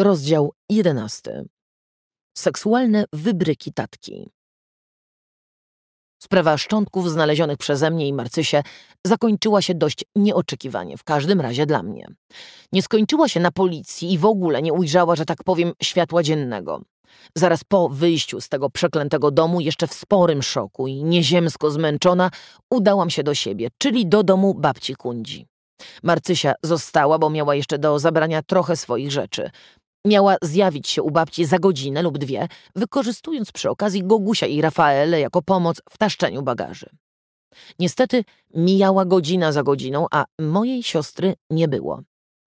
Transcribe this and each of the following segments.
Rozdział 11. Seksualne wybryki tatki. Sprawa szczątków znalezionych przeze mnie i Marcysie zakończyła się dość nieoczekiwanie, w każdym razie dla mnie. Nie skończyła się na policji i w ogóle nie ujrzała, że tak powiem, światła dziennego. Zaraz po wyjściu z tego przeklętego domu, jeszcze w sporym szoku i nieziemsko zmęczona, udałam się do siebie, czyli do domu babci Kundzi. Marcysia została, bo miała jeszcze do zabrania trochę swoich rzeczy. Miała zjawić się u babci za godzinę lub dwie, wykorzystując przy okazji Gogusia i Rafaele jako pomoc w taszczeniu bagaży. Niestety mijała godzina za godziną, a mojej siostry nie było.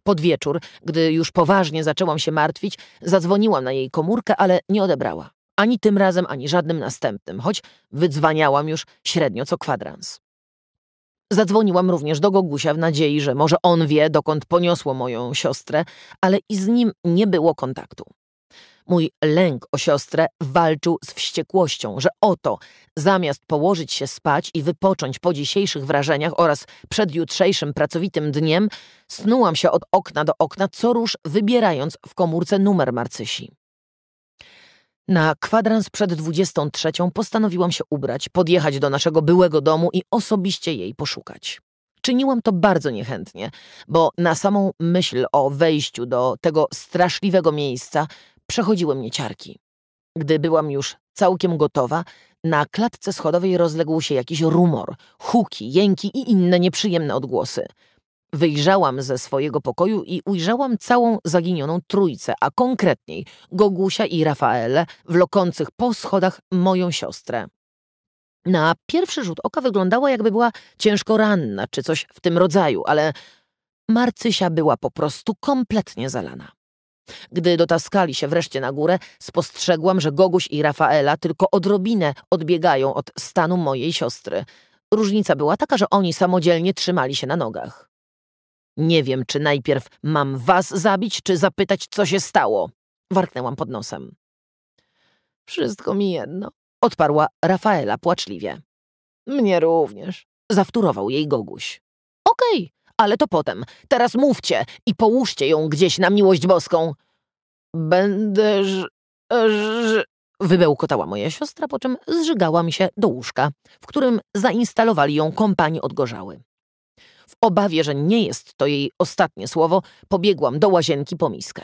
Pod wieczór, gdy już poważnie zaczęłam się martwić, zadzwoniłam na jej komórkę, ale nie odebrała. Ani tym razem, ani żadnym następnym, choć wydzwaniałam już średnio co kwadrans. Zadzwoniłam również do Gogusia w nadziei, że może on wie, dokąd poniosło moją siostrę, ale i z nim nie było kontaktu. Mój lęk o siostrę walczył z wściekłością, że oto, zamiast położyć się spać i wypocząć po dzisiejszych wrażeniach oraz przed jutrzejszym pracowitym dniem, snułam się od okna do okna, co rusz wybierając w komórce numer Marcysi. Na kwadrans przed 23 postanowiłam się ubrać, podjechać do naszego byłego domu i osobiście jej poszukać. Czyniłam to bardzo niechętnie, bo na samą myśl o wejściu do tego straszliwego miejsca przechodziły mnie ciarki. Gdy byłam już całkiem gotowa, na klatce schodowej rozległ się jakiś rumor, huki, jęki i inne nieprzyjemne odgłosy. Wyjrzałam ze swojego pokoju i ujrzałam całą zaginioną trójcę, a konkretniej Gogusia i Rafaele, wlokących po schodach moją siostrę. Na pierwszy rzut oka wyglądała, jakby była ciężko ranna czy coś w tym rodzaju, ale Marcysia była po prostu kompletnie zalana. Gdy dotaskali się wreszcie na górę, spostrzegłam, że Goguś i Rafaela tylko odrobinę odbiegają od stanu mojej siostry. Różnica była taka, że oni samodzielnie trzymali się na nogach. Nie wiem, czy najpierw mam was zabić, czy zapytać, co się stało. Warknęłam pod nosem. Wszystko mi jedno, odparła Rafaela płaczliwie. Mnie również, zawtórował jej Goguś. Okej, okay, ale to potem. Teraz mówcie i połóżcie ją gdzieś na miłość boską. Będę ż... ż... Wybełkotała moja siostra, po czym zżygała mi się do łóżka, w którym zainstalowali ją kompani odgorzały. W obawie, że nie jest to jej ostatnie słowo, pobiegłam do łazienki po miskę.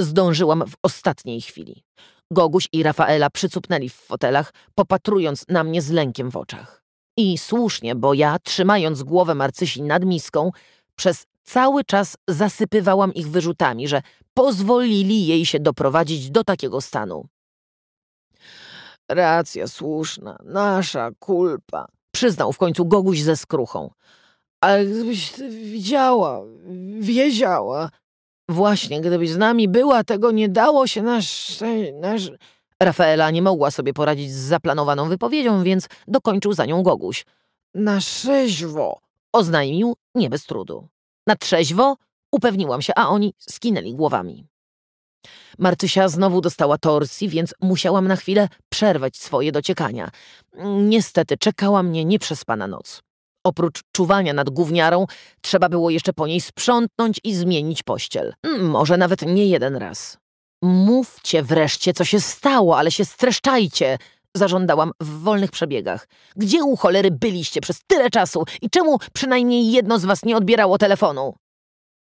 Zdążyłam w ostatniej chwili. Goguś i Rafaela przycupnęli w fotelach, popatrując na mnie z lękiem w oczach. I słusznie, bo ja, trzymając głowę Marcysi nad miską, przez cały czas zasypywałam ich wyrzutami, że pozwolili jej się doprowadzić do takiego stanu. Racja słuszna, nasza kulpa, przyznał w końcu Goguś ze skruchą ale gdybyś widziała, wiedziała. Właśnie, gdybyś z nami była, tego nie dało się nasz... nasz... Rafaela nie mogła sobie poradzić z zaplanowaną wypowiedzią, więc dokończył za nią Goguś. Na trzeźwo, oznajmił nie bez trudu. Na trzeźwo upewniłam się, a oni skinęli głowami. Marcysia znowu dostała torsji, więc musiałam na chwilę przerwać swoje dociekania. Niestety czekała mnie nieprzespana noc. Oprócz czuwania nad gówniarą, trzeba było jeszcze po niej sprzątnąć i zmienić pościel. Mm, może nawet nie jeden raz. Mówcie wreszcie, co się stało, ale się streszczajcie, zażądałam w wolnych przebiegach. Gdzie u cholery byliście przez tyle czasu i czemu przynajmniej jedno z was nie odbierało telefonu?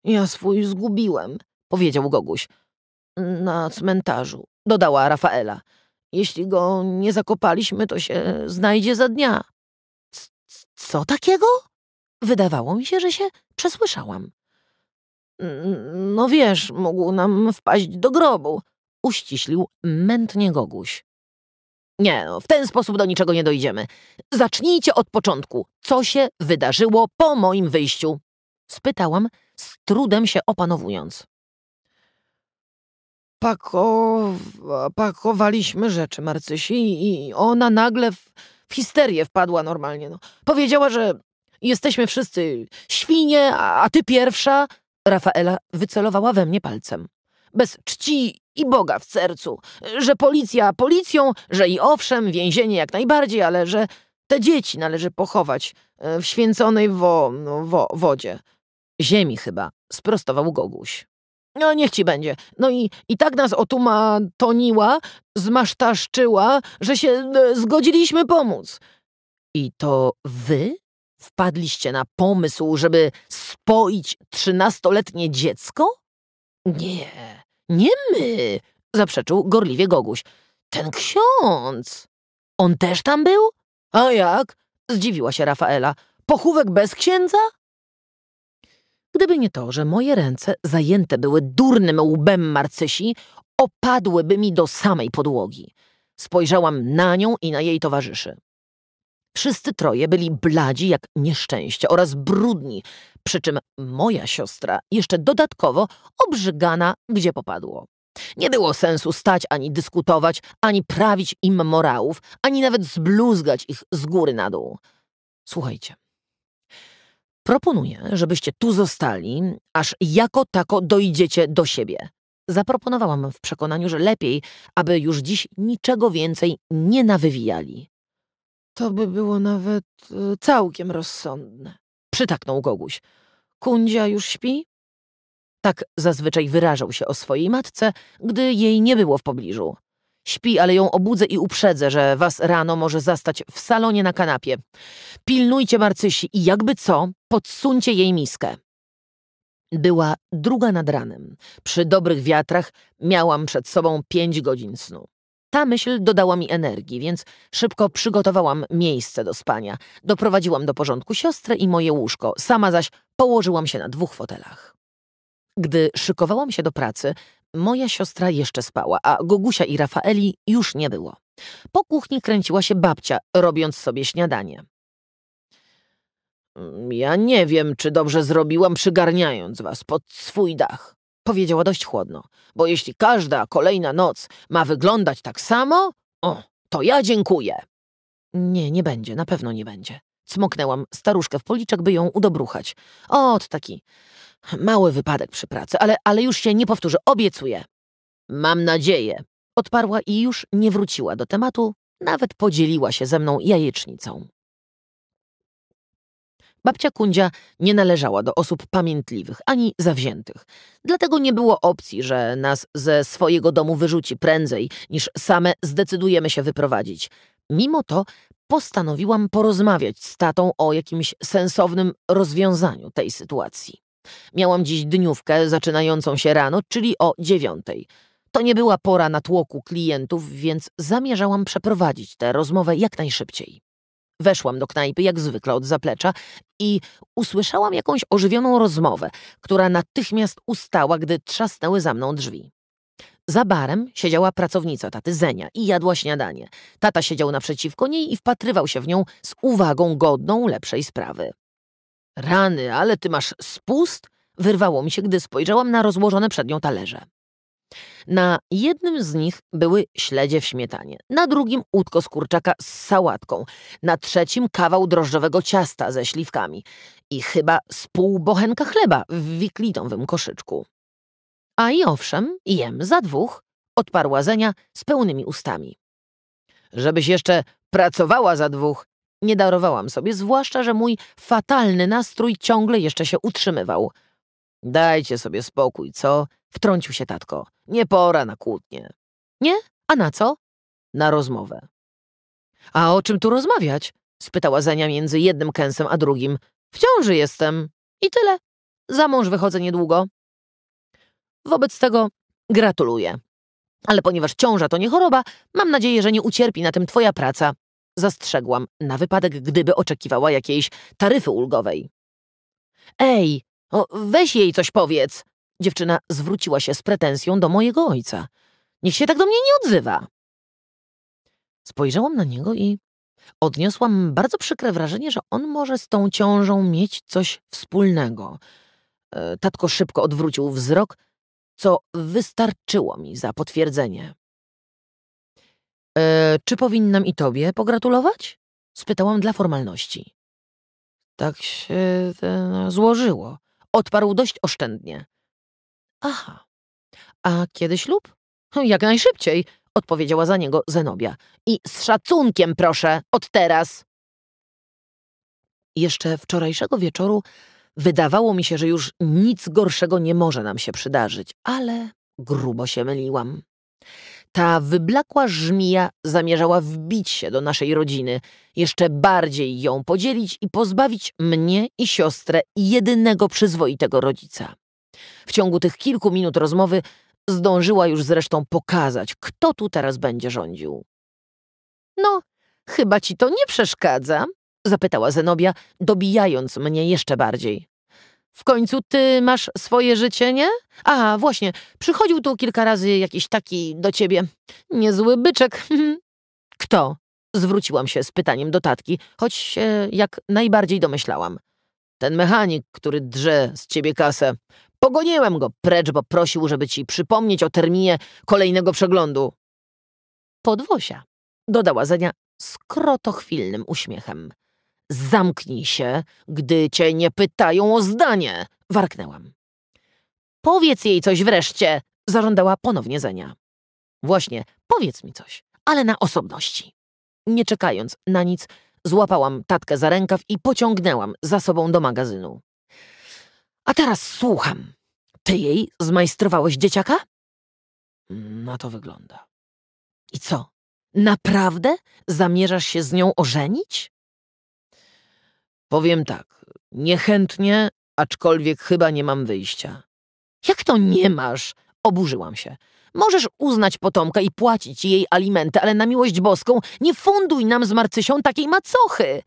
Ja swój zgubiłem, powiedział Goguś. Na cmentarzu, dodała Rafaela. Jeśli go nie zakopaliśmy, to się znajdzie za dnia. Co takiego? Wydawało mi się, że się przesłyszałam. No wiesz, mógł nam wpaść do grobu, uściślił mętnie Goguś. Nie, no, w ten sposób do niczego nie dojdziemy. Zacznijcie od początku. Co się wydarzyło po moim wyjściu? Spytałam, z trudem się opanowując. Pakow... pakowaliśmy rzeczy, Marcysi, i ona nagle w... W histerię wpadła normalnie. No. Powiedziała, że jesteśmy wszyscy świnie, a, a ty pierwsza. Rafaela wycelowała we mnie palcem. Bez czci i Boga w sercu. Że policja policją, że i owszem, więzienie jak najbardziej, ale że te dzieci należy pochować e, w święconej wo, no, wo, wodzie. Ziemi chyba, sprostował Goguś. No niech ci będzie. No i, i tak nas Toniła zmasztaszczyła, że się e, zgodziliśmy pomóc. I to wy wpadliście na pomysł, żeby spoić trzynastoletnie dziecko? Nie, nie my, zaprzeczył gorliwie Goguś. Ten ksiądz. On też tam był? A jak? Zdziwiła się Rafaela. Pochówek bez księdza? Gdyby nie to, że moje ręce zajęte były durnym łbem Marcysi, opadłyby mi do samej podłogi. Spojrzałam na nią i na jej towarzyszy. Wszyscy troje byli bladzi jak nieszczęście oraz brudni, przy czym moja siostra jeszcze dodatkowo obrzygana gdzie popadło. Nie było sensu stać ani dyskutować, ani prawić im morałów, ani nawet zbluzgać ich z góry na dół. Słuchajcie, Proponuję, żebyście tu zostali, aż jako tako dojdziecie do siebie. Zaproponowałam w przekonaniu, że lepiej, aby już dziś niczego więcej nie nawywijali. To by było nawet y, całkiem rozsądne. Przytaknął Goguś. Kundzia już śpi? Tak zazwyczaj wyrażał się o swojej matce, gdy jej nie było w pobliżu. Śpi, ale ją obudzę i uprzedzę, że was rano może zastać w salonie na kanapie. Pilnujcie Marcysi i jakby co, podsuńcie jej miskę. Była druga nad ranem. Przy dobrych wiatrach miałam przed sobą pięć godzin snu. Ta myśl dodała mi energii, więc szybko przygotowałam miejsce do spania. Doprowadziłam do porządku siostrę i moje łóżko, sama zaś położyłam się na dwóch fotelach. Gdy szykowałam się do pracy, Moja siostra jeszcze spała, a Gogusia i Rafaeli już nie było. Po kuchni kręciła się babcia, robiąc sobie śniadanie. Mm, ja nie wiem, czy dobrze zrobiłam, przygarniając was pod swój dach, powiedziała dość chłodno, bo jeśli każda kolejna noc ma wyglądać tak samo, o, to ja dziękuję. Nie, nie będzie, na pewno nie będzie. Cmoknęłam staruszkę w policzek, by ją udobruchać. O, taki. Mały wypadek przy pracy, ale, ale już się nie powtórzy, obiecuję. Mam nadzieję, odparła i już nie wróciła do tematu, nawet podzieliła się ze mną jajecznicą. Babcia Kundzia nie należała do osób pamiętliwych ani zawziętych, dlatego nie było opcji, że nas ze swojego domu wyrzuci prędzej, niż same zdecydujemy się wyprowadzić. Mimo to postanowiłam porozmawiać z tatą o jakimś sensownym rozwiązaniu tej sytuacji. Miałam dziś dniówkę zaczynającą się rano, czyli o dziewiątej. To nie była pora na tłoku klientów, więc zamierzałam przeprowadzić tę rozmowę jak najszybciej. Weszłam do knajpy jak zwykle od zaplecza i usłyszałam jakąś ożywioną rozmowę, która natychmiast ustała, gdy trzasnęły za mną drzwi. Za barem siedziała pracownica taty Zenia i jadła śniadanie. Tata siedział naprzeciwko niej i wpatrywał się w nią z uwagą godną lepszej sprawy. Rany, ale ty masz spust? Wyrwało mi się, gdy spojrzałam na rozłożone przed nią talerze. Na jednym z nich były śledzie w śmietanie, na drugim łódko z kurczaka z sałatką, na trzecim kawał drożdżowego ciasta ze śliwkami i chyba z pół bochenka chleba w wiklitowym koszyczku. A i owszem, jem za dwóch, odparła Zenia z pełnymi ustami. Żebyś jeszcze pracowała za dwóch, nie darowałam sobie, zwłaszcza, że mój fatalny nastrój ciągle jeszcze się utrzymywał. Dajcie sobie spokój, co? Wtrącił się tatko. Nie pora na kłótnie. Nie? A na co? Na rozmowę. A o czym tu rozmawiać? spytała Zania między jednym kęsem a drugim. W ciąży jestem. I tyle. Za mąż wychodzę niedługo. Wobec tego gratuluję. Ale ponieważ ciąża to nie choroba, mam nadzieję, że nie ucierpi na tym twoja praca zastrzegłam, na wypadek gdyby oczekiwała jakiejś taryfy ulgowej. Ej, o, weź jej coś powiedz! Dziewczyna zwróciła się z pretensją do mojego ojca. Niech się tak do mnie nie odzywa. Spojrzałam na niego i odniosłam bardzo przykre wrażenie, że on może z tą ciążą mieć coś wspólnego. E, tatko szybko odwrócił wzrok, co wystarczyło mi za potwierdzenie. E, czy powinnam i tobie pogratulować? Spytałam dla formalności. Tak się e, złożyło. Odparł dość oszczędnie. Aha. A kiedy ślub? Jak najszybciej, odpowiedziała za niego Zenobia. I z szacunkiem proszę, od teraz. Jeszcze wczorajszego wieczoru wydawało mi się, że już nic gorszego nie może nam się przydarzyć, ale grubo się myliłam. Ta wyblakła żmija zamierzała wbić się do naszej rodziny, jeszcze bardziej ją podzielić i pozbawić mnie i siostrę jedynego przyzwoitego rodzica. W ciągu tych kilku minut rozmowy zdążyła już zresztą pokazać, kto tu teraz będzie rządził. No, chyba ci to nie przeszkadza? zapytała Zenobia, dobijając mnie jeszcze bardziej. W końcu ty masz swoje życie, nie? A, właśnie, przychodził tu kilka razy jakiś taki do ciebie. Niezły byczek. Kto? Zwróciłam się z pytaniem do tatki, choć się jak najbardziej domyślałam. Ten mechanik, który drze z ciebie kasę. Pogoniłem go precz, bo prosił, żeby ci przypomnieć o terminie kolejnego przeglądu. Podwosia, dodała Zenia z krotochwilnym uśmiechem. Zamknij się, gdy cię nie pytają o zdanie! warknęłam. Powiedz jej coś wreszcie! zażądała ponownie Zenia. Właśnie, powiedz mi coś, ale na osobności. Nie czekając na nic, złapałam tatkę za rękaw i pociągnęłam za sobą do magazynu. A teraz słucham. Ty jej zmajstrowałeś dzieciaka? Na to wygląda. I co? Naprawdę zamierzasz się z nią ożenić? Powiem tak, niechętnie, aczkolwiek chyba nie mam wyjścia. Jak to nie masz? Oburzyłam się. Możesz uznać potomka i płacić jej alimenty, ale na miłość boską nie funduj nam z Marcysią takiej macochy.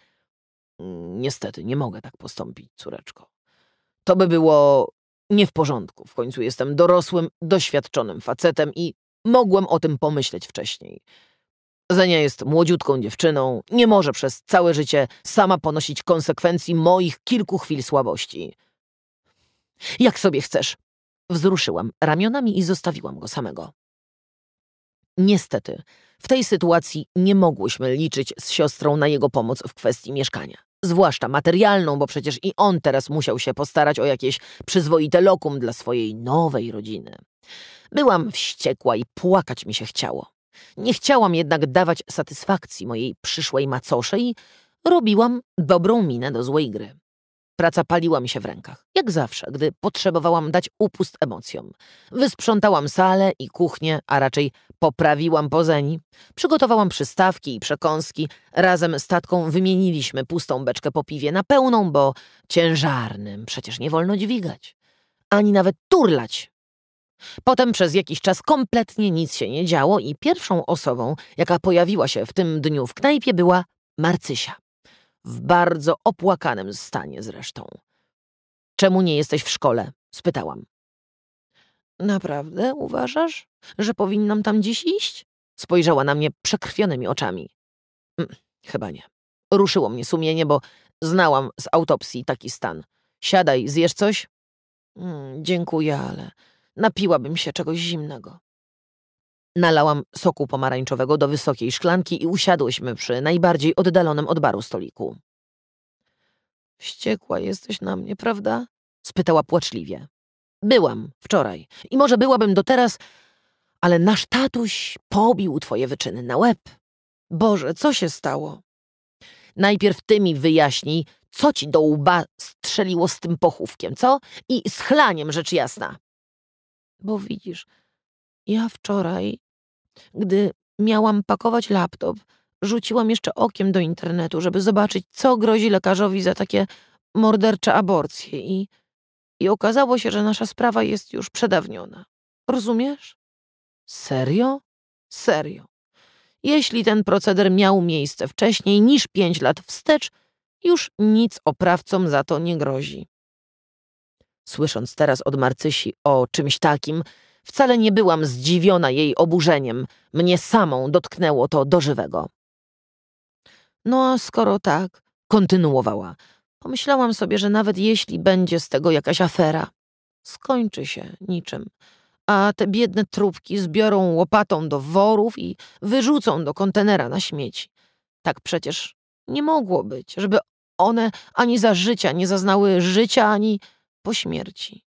Niestety, nie mogę tak postąpić, córeczko. To by było nie w porządku. W końcu jestem dorosłym, doświadczonym facetem i mogłem o tym pomyśleć wcześniej. Zenia jest młodziutką dziewczyną, nie może przez całe życie sama ponosić konsekwencji moich kilku chwil słabości. Jak sobie chcesz. Wzruszyłam ramionami i zostawiłam go samego. Niestety, w tej sytuacji nie mogłyśmy liczyć z siostrą na jego pomoc w kwestii mieszkania. Zwłaszcza materialną, bo przecież i on teraz musiał się postarać o jakieś przyzwoite lokum dla swojej nowej rodziny. Byłam wściekła i płakać mi się chciało. Nie chciałam jednak dawać satysfakcji mojej przyszłej macosze i robiłam dobrą minę do złej gry. Praca paliła mi się w rękach, jak zawsze, gdy potrzebowałam dać upust emocjom. Wysprzątałam salę i kuchnię, a raczej poprawiłam pozeni. Przygotowałam przystawki i przekąski. Razem z tatką wymieniliśmy pustą beczkę po piwie na pełną, bo ciężarnym przecież nie wolno dźwigać. Ani nawet turlać Potem przez jakiś czas kompletnie nic się nie działo i pierwszą osobą, jaka pojawiła się w tym dniu w knajpie, była Marcysia. W bardzo opłakanym stanie zresztą. Czemu nie jesteś w szkole? spytałam. Naprawdę uważasz, że powinnam tam dziś iść? Spojrzała na mnie przekrwionymi oczami. Mm, chyba nie. Ruszyło mnie sumienie, bo znałam z autopsji taki stan. Siadaj, zjesz coś? Mm, dziękuję, ale Napiłabym się czegoś zimnego. Nalałam soku pomarańczowego do wysokiej szklanki i usiadłyśmy przy najbardziej oddalonym od baru stoliku. Wściekła jesteś na mnie, prawda? spytała płaczliwie. Byłam wczoraj i może byłabym do teraz, ale nasz tatuś pobił twoje wyczyny na łeb. Boże, co się stało? Najpierw ty mi wyjaśnij, co ci do łba strzeliło z tym pochówkiem, co? I z chlaniem, rzecz jasna. Bo widzisz, ja wczoraj, gdy miałam pakować laptop, rzuciłam jeszcze okiem do internetu, żeby zobaczyć, co grozi lekarzowi za takie mordercze aborcje i, i okazało się, że nasza sprawa jest już przedawniona. Rozumiesz? Serio? Serio. Jeśli ten proceder miał miejsce wcześniej niż pięć lat wstecz, już nic oprawcom za to nie grozi. Słysząc teraz od Marcysi o czymś takim, wcale nie byłam zdziwiona jej oburzeniem. Mnie samą dotknęło to do żywego. No a skoro tak, kontynuowała, pomyślałam sobie, że nawet jeśli będzie z tego jakaś afera, skończy się niczym. A te biedne trupki zbiorą łopatą do worów i wyrzucą do kontenera na śmieci. Tak przecież nie mogło być, żeby one ani za życia nie zaznały życia, ani po śmierci.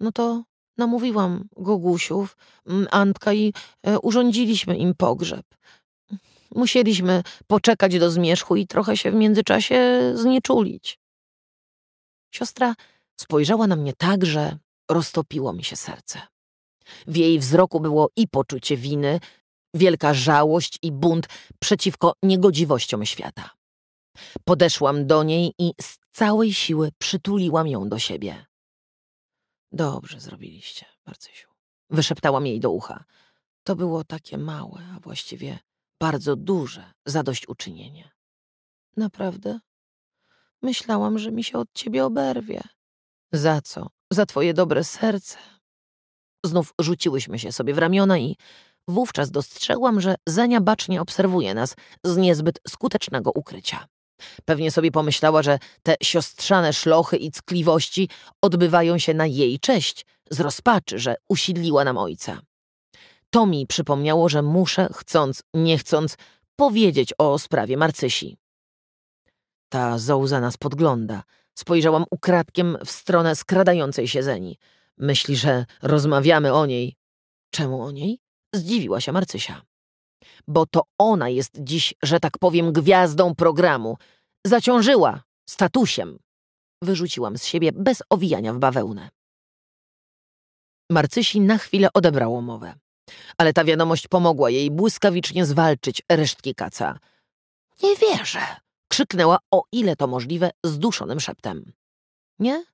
No to namówiłam Gogusiów, mm, Antka i e, urządziliśmy im pogrzeb. Musieliśmy poczekać do zmierzchu i trochę się w międzyczasie znieczulić. Siostra spojrzała na mnie tak, że roztopiło mi się serce. W jej wzroku było i poczucie winy, wielka żałość i bunt przeciwko niegodziwościom świata. Podeszłam do niej i z całej siły przytuliłam ją do siebie. Dobrze zrobiliście, Barcysiu. Wyszeptałam jej do ucha. To było takie małe, a właściwie bardzo duże zadośćuczynienie. Naprawdę? Myślałam, że mi się od ciebie oberwie. Za co? Za twoje dobre serce. Znów rzuciłyśmy się sobie w ramiona i wówczas dostrzegłam, że Zenia bacznie obserwuje nas z niezbyt skutecznego ukrycia. Pewnie sobie pomyślała, że te siostrzane szlochy i ckliwości odbywają się na jej cześć, z rozpaczy, że usidliła nam ojca. To mi przypomniało, że muszę, chcąc, nie chcąc, powiedzieć o sprawie Marcysi. Ta zołza nas podgląda. Spojrzałam ukradkiem w stronę skradającej się Zeni. Myśli, że rozmawiamy o niej. Czemu o niej? Zdziwiła się Marcysia. Bo to ona jest dziś, że tak powiem, gwiazdą programu. Zaciążyła statusem. Wyrzuciłam z siebie bez owijania w bawełnę. Marcysi na chwilę odebrało mowę. Ale ta wiadomość pomogła jej błyskawicznie zwalczyć resztki kaca. Nie wierzę! Krzyknęła, o ile to możliwe, zduszonym szeptem. Nie?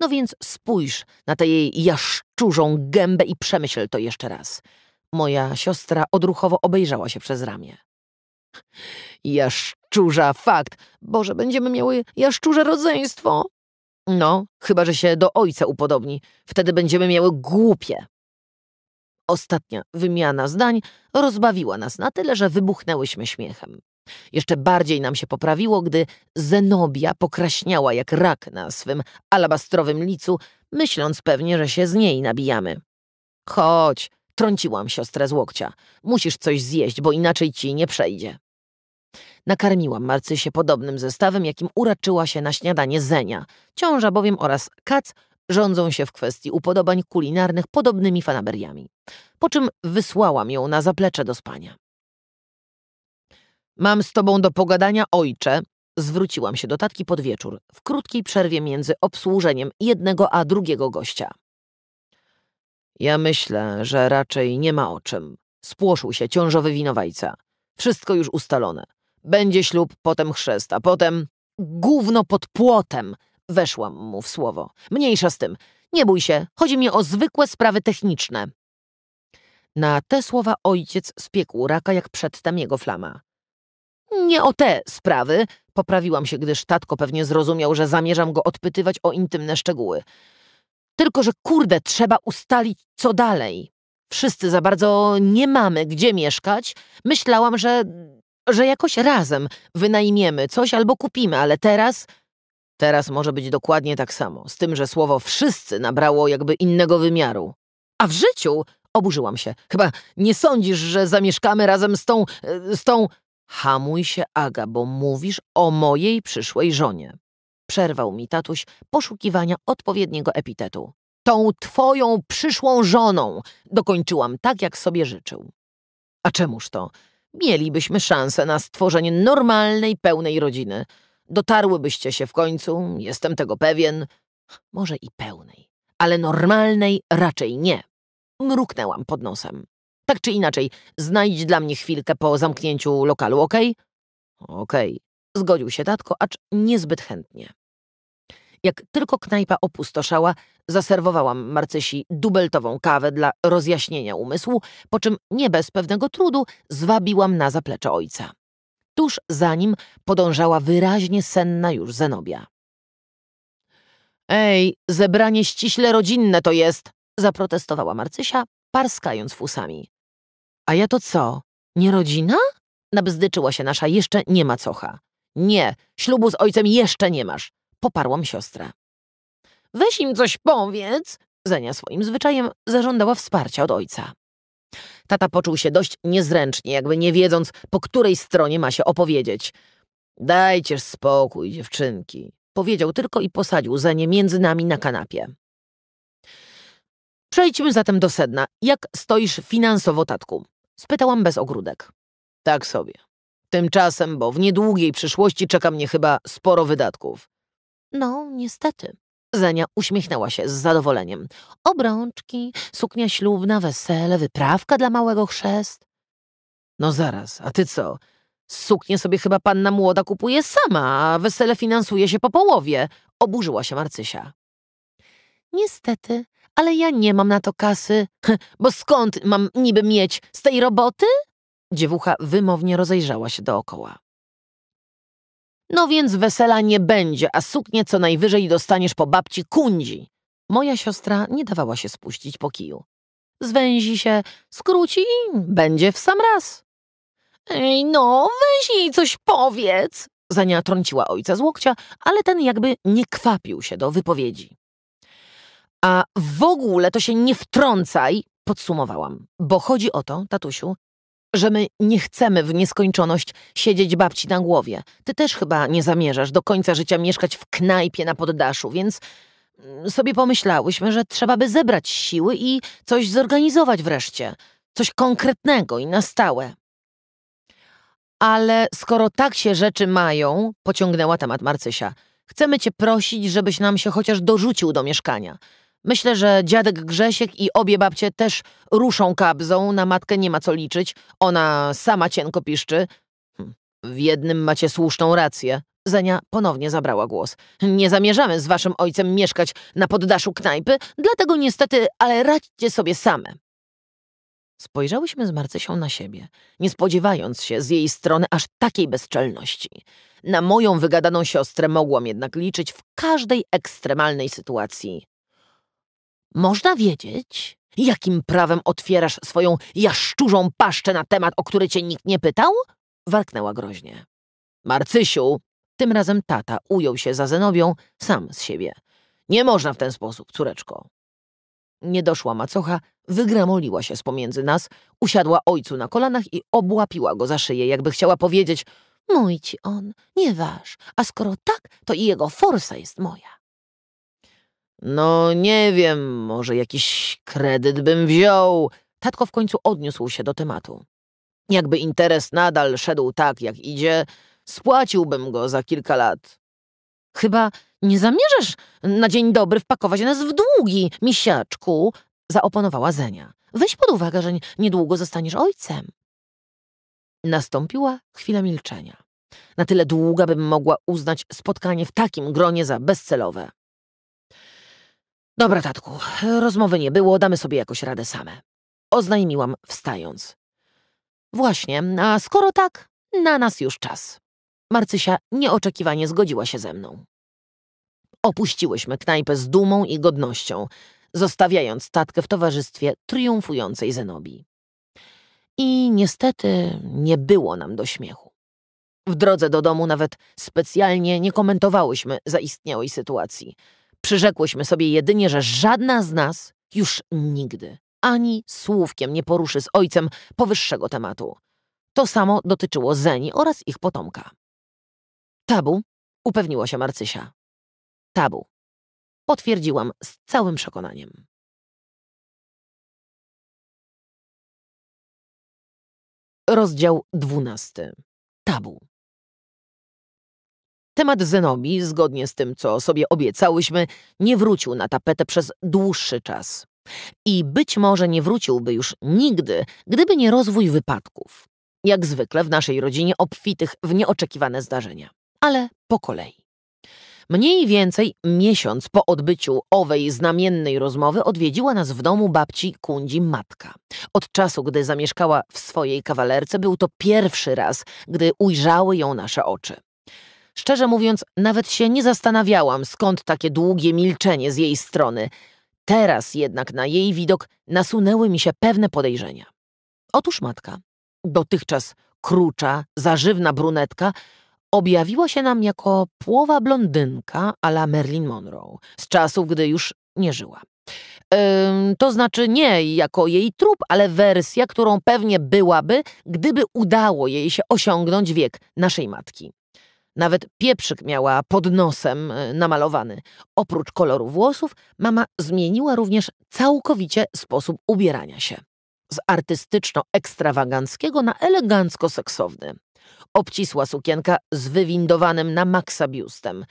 No więc spójrz na tę jej jaszczurzą gębę i przemyśl to jeszcze raz. Moja siostra odruchowo obejrzała się przez ramię. Jaszczurza fakt! Boże, będziemy miały jaszczurze rodzeństwo! No, chyba że się do ojca upodobni. Wtedy będziemy miały głupie. Ostatnia wymiana zdań rozbawiła nas na tyle, że wybuchnęłyśmy śmiechem. Jeszcze bardziej nam się poprawiło, gdy Zenobia pokraśniała jak rak na swym alabastrowym licu, myśląc pewnie, że się z niej nabijamy. Chodź, Trąciłam siostrę z łokcia. Musisz coś zjeść, bo inaczej ci nie przejdzie. Nakarmiłam Marcysię podobnym zestawem, jakim uraczyła się na śniadanie Zenia. Ciąża bowiem oraz kac rządzą się w kwestii upodobań kulinarnych podobnymi fanaberiami. Po czym wysłałam ją na zaplecze do spania. Mam z tobą do pogadania, ojcze. Zwróciłam się do tatki pod wieczór, w krótkiej przerwie między obsłużeniem jednego a drugiego gościa. Ja myślę, że raczej nie ma o czym. Spłoszył się ciążowy winowajca. Wszystko już ustalone. Będzie ślub, potem chrzest, a potem... Gówno pod płotem! Weszłam mu w słowo. Mniejsza z tym. Nie bój się, chodzi mi o zwykłe sprawy techniczne. Na te słowa ojciec spiekł raka jak przedtem jego flama. Nie o te sprawy, poprawiłam się, gdyż tatko pewnie zrozumiał, że zamierzam go odpytywać o intymne szczegóły. Tylko, że kurde, trzeba ustalić, co dalej. Wszyscy za bardzo nie mamy gdzie mieszkać. Myślałam, że, że jakoś razem wynajmiemy coś albo kupimy, ale teraz. Teraz może być dokładnie tak samo, z tym, że słowo wszyscy nabrało jakby innego wymiaru. A w życiu oburzyłam się. Chyba nie sądzisz, że zamieszkamy razem z tą. z tą. Hamuj się, Aga, bo mówisz o mojej przyszłej żonie przerwał mi tatuś poszukiwania odpowiedniego epitetu. Tą twoją przyszłą żoną dokończyłam tak, jak sobie życzył. A czemuż to? Mielibyśmy szansę na stworzenie normalnej, pełnej rodziny. Dotarłybyście się w końcu, jestem tego pewien. Może i pełnej, ale normalnej raczej nie. Mruknęłam pod nosem. Tak czy inaczej, znajdź dla mnie chwilkę po zamknięciu lokalu, ok? Okej. Okay. Zgodził się tatko, acz niezbyt chętnie. Jak tylko knajpa opustoszała, zaserwowałam Marcysi dubeltową kawę dla rozjaśnienia umysłu, po czym nie bez pewnego trudu zwabiłam na zaplecze ojca. Tuż za nim podążała wyraźnie senna już Zenobia. Ej, zebranie ściśle rodzinne to jest, zaprotestowała Marcysia, parskając fusami. A ja to co, nie rodzina? Nabzdyczyła się nasza jeszcze nie macocha. Nie, ślubu z ojcem jeszcze nie masz, poparłam siostrę. Weź im coś powiedz, Zenia swoim zwyczajem zażądała wsparcia od ojca. Tata poczuł się dość niezręcznie, jakby nie wiedząc, po której stronie ma się opowiedzieć. Dajcie spokój, dziewczynki, powiedział tylko i posadził Zenię między nami na kanapie. Przejdźmy zatem do sedna. Jak stoisz finansowo, tatku? Spytałam bez ogródek. Tak sobie. Tymczasem, bo w niedługiej przyszłości czeka mnie chyba sporo wydatków. No, niestety. Zenia uśmiechnęła się z zadowoleniem. Obrączki, suknia ślubna, wesele, wyprawka dla małego chrzest. No zaraz, a ty co? Suknię sobie chyba panna młoda kupuje sama, a wesele finansuje się po połowie. Oburzyła się Marcysia. Niestety, ale ja nie mam na to kasy. Bo skąd mam niby mieć? Z tej roboty? Dziewucha wymownie rozejrzała się dookoła. No więc wesela nie będzie, a suknię co najwyżej dostaniesz po babci kundzi. Moja siostra nie dawała się spuścić po kiju. Zwęzi się, skróci i będzie w sam raz. Ej no, weź jej coś powiedz, Zania trąciła ojca z łokcia, ale ten jakby nie kwapił się do wypowiedzi. A w ogóle to się nie wtrącaj, podsumowałam, bo chodzi o to, tatusiu, że my nie chcemy w nieskończoność siedzieć babci na głowie. Ty też chyba nie zamierzasz do końca życia mieszkać w knajpie na poddaszu, więc mm, sobie pomyślałyśmy, że trzeba by zebrać siły i coś zorganizować wreszcie. Coś konkretnego i na stałe. Ale skoro tak się rzeczy mają, pociągnęła temat Marcysia, chcemy cię prosić, żebyś nam się chociaż dorzucił do mieszkania. Myślę, że dziadek Grzesiek i obie babcie też ruszą kabzą, na matkę nie ma co liczyć, ona sama cienko piszczy. Hm, w jednym macie słuszną rację. Zenia ponownie zabrała głos. Nie zamierzamy z waszym ojcem mieszkać na poddaszu knajpy, dlatego niestety, ale radźcie sobie same. Spojrzałyśmy z Marcysią na siebie, nie spodziewając się z jej strony aż takiej bezczelności. Na moją wygadaną siostrę mogłam jednak liczyć w każdej ekstremalnej sytuacji. Można wiedzieć, jakim prawem otwierasz swoją jaszczurzą paszczę na temat, o który cię nikt nie pytał? Warknęła groźnie. Marcysiu! Tym razem tata ujął się za Zenobią sam z siebie. Nie można w ten sposób, córeczko. Niedoszła macocha wygramoliła się z pomiędzy nas, usiadła ojcu na kolanach i obłapiła go za szyję, jakby chciała powiedzieć – Mój ci on, nie waż, a skoro tak, to i jego forsa jest moja. No nie wiem, może jakiś kredyt bym wziął. Tatko w końcu odniósł się do tematu. Jakby interes nadal szedł tak, jak idzie, spłaciłbym go za kilka lat. Chyba nie zamierzasz na dzień dobry wpakować nas w długi, misiaczku, zaoponowała Zenia. Weź pod uwagę, że niedługo zostaniesz ojcem. Nastąpiła chwila milczenia. Na tyle długa, bym mogła uznać spotkanie w takim gronie za bezcelowe. Dobra, tatku, rozmowy nie było, damy sobie jakoś radę same. Oznajmiłam, wstając. Właśnie, a skoro tak, na nas już czas. Marcysia nieoczekiwanie zgodziła się ze mną. Opuściłyśmy knajpę z dumą i godnością, zostawiając tatkę w towarzystwie triumfującej Zenobi. I niestety nie było nam do śmiechu. W drodze do domu nawet specjalnie nie komentowałyśmy zaistniałej sytuacji – Przyrzekłyśmy sobie jedynie, że żadna z nas już nigdy ani słówkiem nie poruszy z ojcem powyższego tematu. To samo dotyczyło Zeni oraz ich potomka. Tabu, upewniła się Marcysia. Tabu. Potwierdziłam z całym przekonaniem. Rozdział dwunasty. Tabu. Temat Zenobi, zgodnie z tym, co sobie obiecałyśmy, nie wrócił na tapetę przez dłuższy czas. I być może nie wróciłby już nigdy, gdyby nie rozwój wypadków. Jak zwykle w naszej rodzinie obfitych w nieoczekiwane zdarzenia. Ale po kolei. Mniej więcej miesiąc po odbyciu owej znamiennej rozmowy odwiedziła nas w domu babci Kundzi matka. Od czasu, gdy zamieszkała w swojej kawalerce, był to pierwszy raz, gdy ujrzały ją nasze oczy. Szczerze mówiąc, nawet się nie zastanawiałam, skąd takie długie milczenie z jej strony. Teraz jednak na jej widok nasunęły mi się pewne podejrzenia. Otóż matka, dotychczas krucza, zażywna brunetka, objawiła się nam jako płowa blondynka a la Marilyn Monroe, z czasów, gdy już nie żyła. Ym, to znaczy nie jako jej trup, ale wersja, którą pewnie byłaby, gdyby udało jej się osiągnąć wiek naszej matki. Nawet pieprzyk miała pod nosem e, namalowany. Oprócz koloru włosów, mama zmieniła również całkowicie sposób ubierania się. Z artystyczno-ekstrawaganckiego na elegancko-seksowny. Obcisła sukienka z wywindowanym na maksa biustem.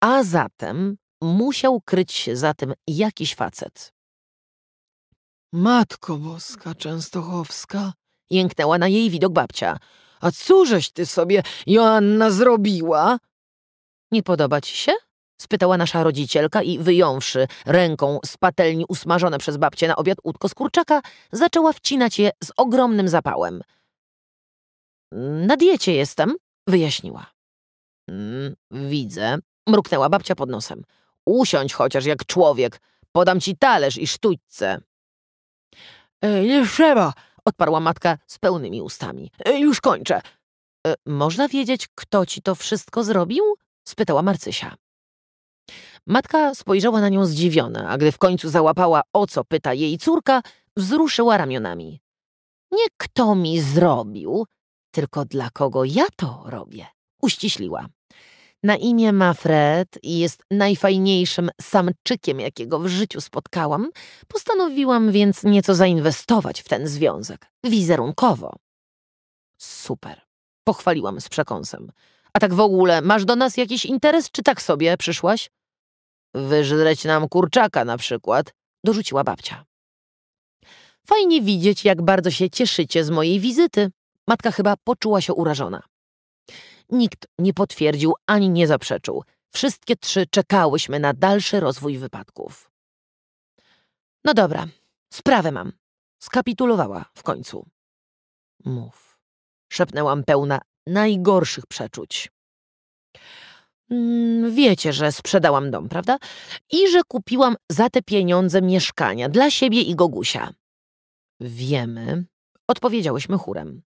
A zatem musiał kryć się za tym jakiś facet. Matko Boska Częstochowska! jęknęła na jej widok babcia – a cóżeś ty sobie, Joanna, zrobiła? Nie podoba ci się? spytała nasza rodzicielka i wyjąwszy ręką z patelni usmażone przez babcię na obiad utko z kurczaka, zaczęła wcinać je z ogromnym zapałem. Na diecie jestem, wyjaśniła. Mm, widzę, mruknęła babcia pod nosem. Usiądź chociaż jak człowiek, podam ci talerz i sztućce. Nie trzeba, odparła matka z pełnymi ustami. E, już kończę. E, można wiedzieć, kto ci to wszystko zrobił? spytała Marcysia. Matka spojrzała na nią zdziwiona, a gdy w końcu załapała, o co pyta jej córka, wzruszyła ramionami. Nie kto mi zrobił, tylko dla kogo ja to robię, uściśliła. Na imię ma Fred i jest najfajniejszym samczykiem, jakiego w życiu spotkałam. Postanowiłam więc nieco zainwestować w ten związek, wizerunkowo. Super, pochwaliłam z przekąsem. A tak w ogóle, masz do nas jakiś interes, czy tak sobie przyszłaś? Wyżreć nam kurczaka na przykład, dorzuciła babcia. Fajnie widzieć, jak bardzo się cieszycie z mojej wizyty. Matka chyba poczuła się urażona. Nikt nie potwierdził ani nie zaprzeczył. Wszystkie trzy czekałyśmy na dalszy rozwój wypadków. No dobra, sprawę mam. Skapitulowała w końcu. Mów. Szepnęłam pełna najgorszych przeczuć. Mm, wiecie, że sprzedałam dom, prawda? I że kupiłam za te pieniądze mieszkania dla siebie i Gogusia. Wiemy, odpowiedziałyśmy chórem.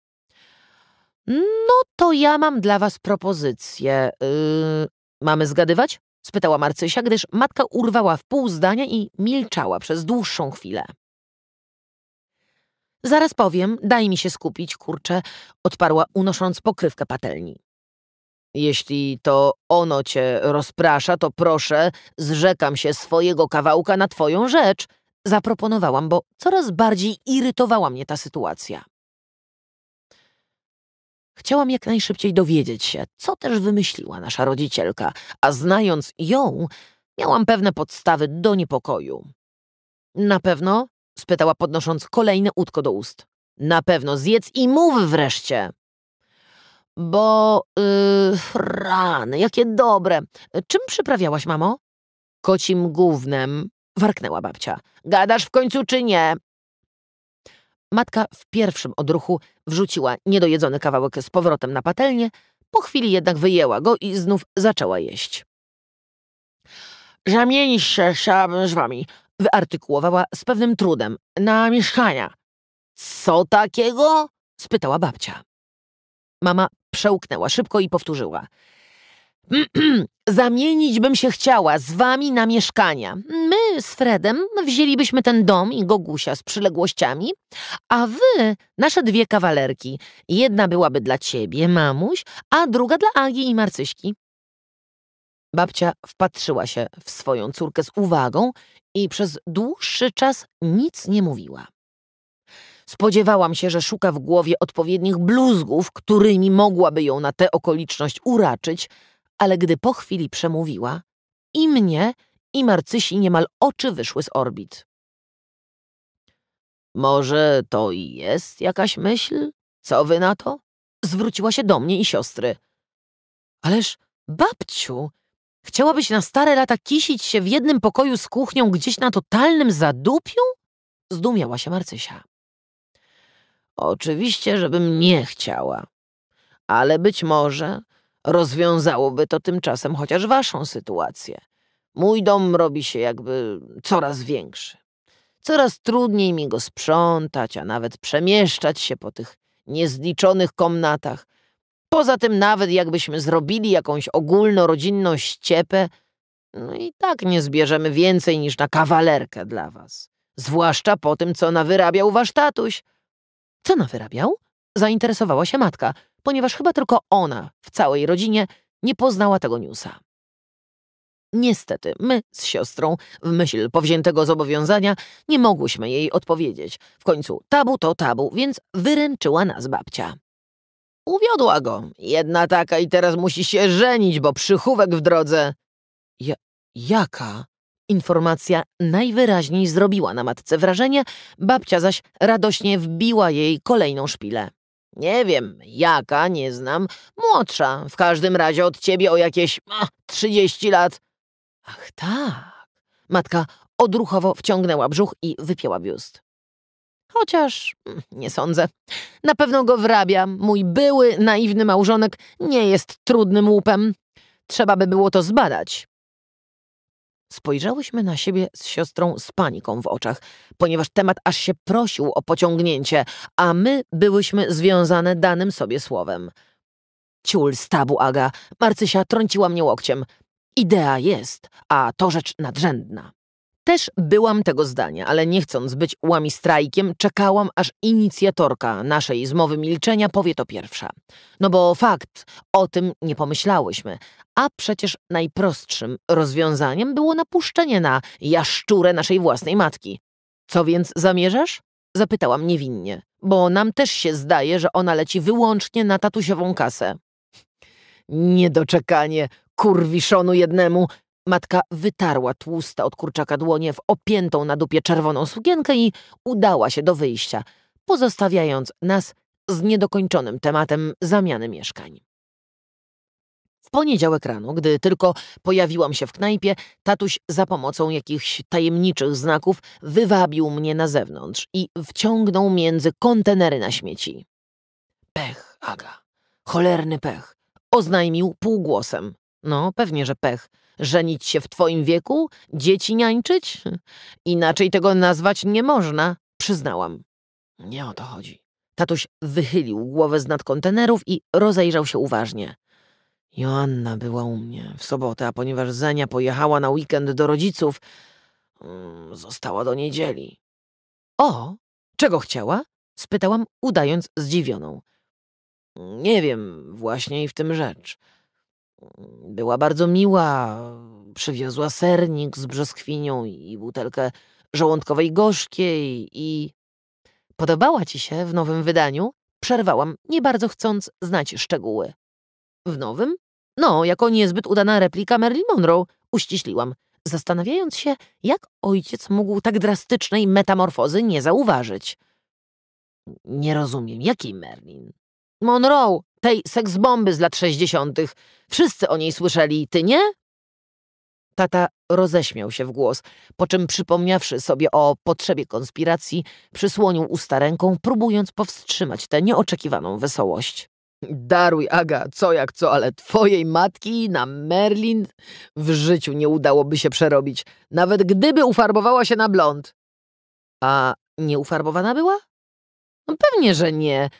No to ja mam dla was propozycję. Yy, mamy zgadywać? spytała Marcysia, gdyż matka urwała w pół zdania i milczała przez dłuższą chwilę. Zaraz powiem, daj mi się skupić, kurczę, odparła, unosząc pokrywkę patelni. Jeśli to ono cię rozprasza, to proszę, zrzekam się swojego kawałka na twoją rzecz, zaproponowałam, bo coraz bardziej irytowała mnie ta sytuacja. Chciałam jak najszybciej dowiedzieć się, co też wymyśliła nasza rodzicielka, a znając ją, miałam pewne podstawy do niepokoju. Na pewno? spytała podnosząc kolejne utko do ust. Na pewno zjedz i mów wreszcie. Bo yy, rany, jakie dobre. Czym przyprawiałaś, mamo? Kocim głównym, warknęła babcia. Gadasz w końcu czy nie? Matka w pierwszym odruchu wrzuciła niedojedzony kawałek z powrotem na patelnię, po chwili jednak wyjęła go i znów zaczęła jeść. Zamienisz się wami, wyartykułowała z pewnym trudem, na mieszkania. Co takiego? spytała babcia. Mama przełknęła szybko i powtórzyła. Zamienić bym się chciała z wami na mieszkania my z Fredem wzięlibyśmy ten dom i Gogusia z przyległościami, a wy nasze dwie kawalerki. Jedna byłaby dla ciebie, mamuś, a druga dla Agi i Marcyśki. Babcia wpatrzyła się w swoją córkę z uwagą i przez dłuższy czas nic nie mówiła. Spodziewałam się, że szuka w głowie odpowiednich bluzgów, którymi mogłaby ją na tę okoliczność uraczyć, ale gdy po chwili przemówiła i mnie i Marcysi niemal oczy wyszły z orbit. Może to i jest jakaś myśl? Co wy na to? Zwróciła się do mnie i siostry. Ależ, babciu, chciałabyś na stare lata kisić się w jednym pokoju z kuchnią gdzieś na totalnym zadupiu? Zdumiała się Marcysia. Oczywiście, żebym nie chciała. Ale być może rozwiązałoby to tymczasem chociaż waszą sytuację. Mój dom robi się jakby coraz większy. Coraz trudniej mi go sprzątać, a nawet przemieszczać się po tych niezliczonych komnatach. Poza tym nawet jakbyśmy zrobili jakąś ogólnorodzinną ściepę, no i tak nie zbierzemy więcej niż na kawalerkę dla was. Zwłaszcza po tym, co nawyrabiał wasz tatuś. Co nawyrabiał? Zainteresowała się matka, ponieważ chyba tylko ona w całej rodzinie nie poznała tego newsa. Niestety, my z siostrą, w myśl powziętego zobowiązania, nie mogłyśmy jej odpowiedzieć. W końcu tabu to tabu, więc wyręczyła nas babcia. Uwiodła go. Jedna taka i teraz musi się żenić, bo przychówek w drodze. Ja, jaka? Informacja najwyraźniej zrobiła na matce wrażenie, babcia zaś radośnie wbiła jej kolejną szpilę. Nie wiem, jaka, nie znam. Młodsza, w każdym razie od ciebie o jakieś trzydzieści lat. Ach tak. Matka odruchowo wciągnęła brzuch i wypięła biust. Chociaż mm, nie sądzę. Na pewno go wrabia. Mój były, naiwny małżonek nie jest trudnym łupem. Trzeba by było to zbadać. Spojrzałyśmy na siebie z siostrą z paniką w oczach, ponieważ temat aż się prosił o pociągnięcie, a my byłyśmy związane danym sobie słowem. Ciul z tabu, Aga. Marcysia trąciła mnie łokciem. Idea jest, a to rzecz nadrzędna. Też byłam tego zdania, ale nie chcąc być łamistrajkiem, czekałam, aż inicjatorka naszej zmowy milczenia powie to pierwsza. No bo fakt, o tym nie pomyślałyśmy. A przecież najprostszym rozwiązaniem było napuszczenie na jaszczurę naszej własnej matki. Co więc zamierzasz? Zapytałam niewinnie, bo nam też się zdaje, że ona leci wyłącznie na tatusiową kasę. Niedoczekanie, kurwiszonu jednemu! Matka wytarła tłusta od kurczaka dłonie w opiętą na dupie czerwoną sukienkę i udała się do wyjścia, pozostawiając nas z niedokończonym tematem zamiany mieszkań. W poniedziałek rano, gdy tylko pojawiłam się w knajpie, tatuś za pomocą jakichś tajemniczych znaków wywabił mnie na zewnątrz i wciągnął między kontenery na śmieci. Pech, Aga, cholerny pech, oznajmił półgłosem. No, pewnie, że pech. Żenić się w twoim wieku? Dzieci niańczyć? Inaczej tego nazwać nie można, przyznałam. Nie o to chodzi. Tatuś wychylił głowę z nad kontenerów i rozejrzał się uważnie. Joanna była u mnie w sobotę, a ponieważ Zenia pojechała na weekend do rodziców, mm, została do niedzieli. O, czego chciała? spytałam, udając zdziwioną. Nie wiem, właśnie i w tym rzecz. Była bardzo miła, przywiozła sernik z brzoskwinią i butelkę żołądkowej gorzkiej i... Podobała ci się w nowym wydaniu? Przerwałam, nie bardzo chcąc znać szczegóły. W nowym? No, jako niezbyt udana replika Marilyn Monroe, uściśliłam, zastanawiając się, jak ojciec mógł tak drastycznej metamorfozy nie zauważyć. Nie rozumiem, jaki Merlin? Monroe, tej seksbomby z lat sześćdziesiątych. Wszyscy o niej słyszeli, ty nie? Tata roześmiał się w głos, po czym przypomniawszy sobie o potrzebie konspiracji, przysłonił usta ręką, próbując powstrzymać tę nieoczekiwaną wesołość. Daruj, Aga, co jak co, ale twojej matki na Merlin w życiu nie udałoby się przerobić, nawet gdyby ufarbowała się na blond. A nie ufarbowana była? No pewnie, że nie.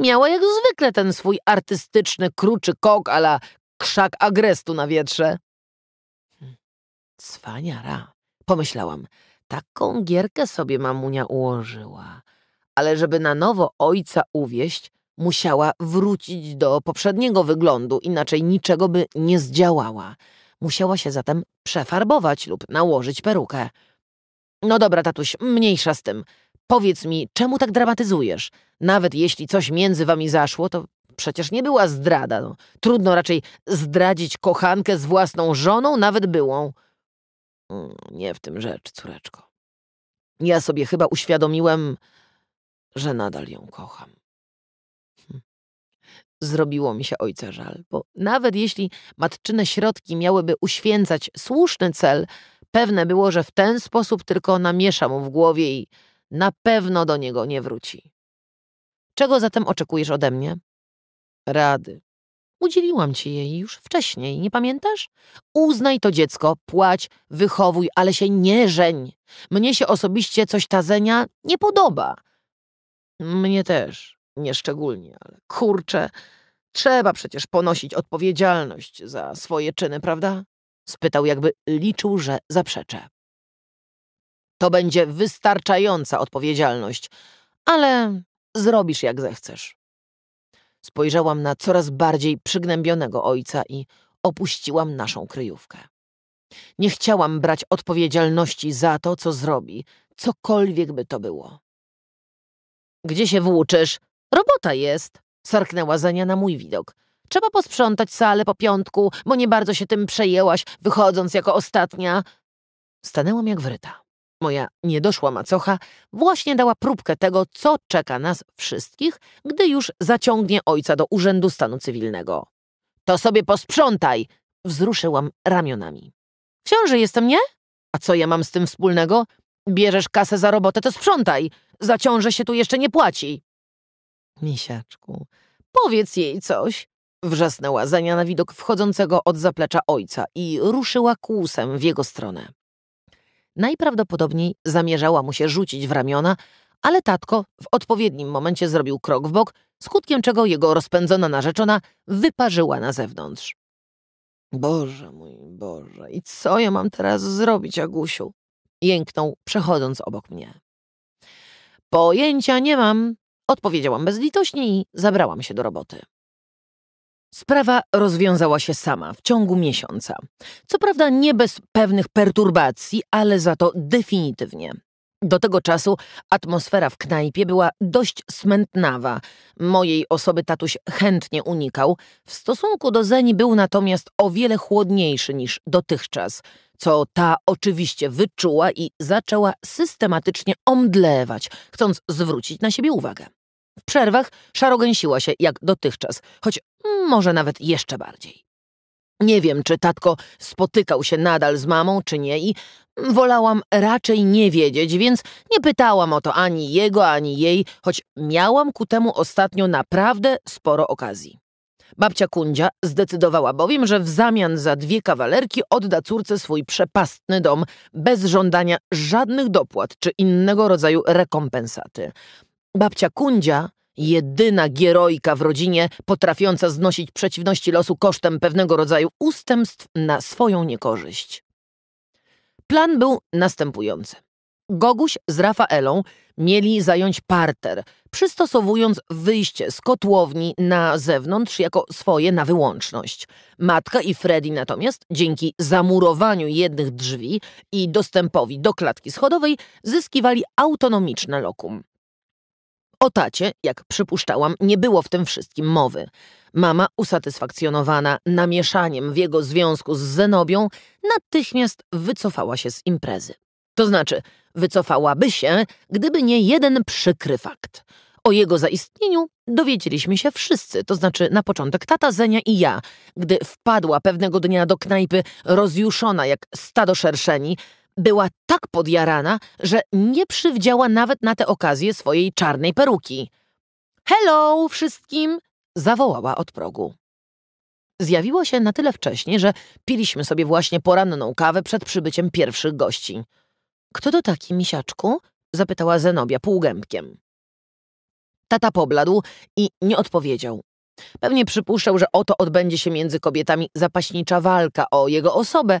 Miała jak zwykle ten swój artystyczny kruczy kok ala krzak agrestu na wietrze. Hmm, cwaniara, pomyślałam. Taką gierkę sobie mamunia ułożyła. Ale żeby na nowo ojca uwieść, musiała wrócić do poprzedniego wyglądu, inaczej niczego by nie zdziałała. Musiała się zatem przefarbować lub nałożyć perukę. No dobra, tatuś, mniejsza z tym. Powiedz mi, czemu tak dramatyzujesz? Nawet jeśli coś między wami zaszło, to przecież nie była zdrada. No, trudno raczej zdradzić kochankę z własną żoną, nawet byłą. Mm, nie w tym rzecz, córeczko. Ja sobie chyba uświadomiłem, że nadal ją kocham. Hm. Zrobiło mi się ojca żal, bo nawet jeśli matczyne środki miałyby uświęcać słuszny cel, pewne było, że w ten sposób tylko namiesza mu w głowie i na pewno do niego nie wróci. Czego zatem oczekujesz ode mnie? Rady. Udzieliłam ci jej już wcześniej, nie pamiętasz? Uznaj to dziecko, płać, wychowuj, ale się nie żeń. Mnie się osobiście coś tazenia nie podoba. Mnie też, nieszczególnie, ale kurczę, trzeba przecież ponosić odpowiedzialność za swoje czyny, prawda? Spytał, jakby liczył, że zaprzeczę. To będzie wystarczająca odpowiedzialność, ale zrobisz jak zechcesz. Spojrzałam na coraz bardziej przygnębionego ojca i opuściłam naszą kryjówkę. Nie chciałam brać odpowiedzialności za to, co zrobi, cokolwiek by to było. Gdzie się włóczysz? Robota jest, sarknęła Zania na mój widok. Trzeba posprzątać salę po piątku, bo nie bardzo się tym przejęłaś, wychodząc jako ostatnia. Stanęłam jak wryta. Moja niedoszła macocha właśnie dała próbkę tego, co czeka nas wszystkich, gdy już zaciągnie ojca do Urzędu Stanu Cywilnego. To sobie posprzątaj! Wzruszyłam ramionami. W jestem, nie? A co ja mam z tym wspólnego? Bierzesz kasę za robotę, to sprzątaj! Za ciążę się tu jeszcze nie płaci! Misiaczku, powiedz jej coś! Wrzasnęła Zania na widok wchodzącego od zaplecza ojca i ruszyła kłusem w jego stronę. Najprawdopodobniej zamierzała mu się rzucić w ramiona, ale tatko w odpowiednim momencie zrobił krok w bok, skutkiem czego jego rozpędzona narzeczona wyparzyła na zewnątrz. Boże mój Boże, i co ja mam teraz zrobić, Agusiu? Jęknął, przechodząc obok mnie. Pojęcia nie mam, odpowiedziałam bezlitośnie i zabrałam się do roboty. Sprawa rozwiązała się sama w ciągu miesiąca. Co prawda nie bez pewnych perturbacji, ale za to definitywnie. Do tego czasu atmosfera w knajpie była dość smętnawa. Mojej osoby tatuś chętnie unikał. W stosunku do Zeni był natomiast o wiele chłodniejszy niż dotychczas, co ta oczywiście wyczuła i zaczęła systematycznie omdlewać, chcąc zwrócić na siebie uwagę przerwach szarogęsiła się jak dotychczas, choć może nawet jeszcze bardziej. Nie wiem, czy tatko spotykał się nadal z mamą, czy nie i wolałam raczej nie wiedzieć, więc nie pytałam o to ani jego, ani jej, choć miałam ku temu ostatnio naprawdę sporo okazji. Babcia Kundzia zdecydowała bowiem, że w zamian za dwie kawalerki odda córce swój przepastny dom bez żądania żadnych dopłat czy innego rodzaju rekompensaty. Babcia Kundzia jedyna gierojka w rodzinie potrafiąca znosić przeciwności losu kosztem pewnego rodzaju ustępstw na swoją niekorzyść. Plan był następujący. Goguś z Rafaelą mieli zająć parter, przystosowując wyjście z kotłowni na zewnątrz jako swoje na wyłączność. Matka i Freddy natomiast dzięki zamurowaniu jednych drzwi i dostępowi do klatki schodowej zyskiwali autonomiczne lokum. O tacie, jak przypuszczałam, nie było w tym wszystkim mowy. Mama, usatysfakcjonowana namieszaniem w jego związku z Zenobią, natychmiast wycofała się z imprezy. To znaczy, wycofałaby się, gdyby nie jeden przykry fakt. O jego zaistnieniu dowiedzieliśmy się wszyscy, to znaczy na początek tata Zenia i ja, gdy wpadła pewnego dnia do knajpy rozjuszona jak stado szerszeni, była tak podjarana, że nie przywdziała nawet na tę okazję swojej czarnej peruki. Hello wszystkim! zawołała od progu. Zjawiło się na tyle wcześnie, że piliśmy sobie właśnie poranną kawę przed przybyciem pierwszych gości. Kto to taki, misiaczku? zapytała Zenobia półgębkiem. Tata pobladł i nie odpowiedział. Pewnie przypuszczał, że oto odbędzie się między kobietami zapaśnicza walka o jego osobę,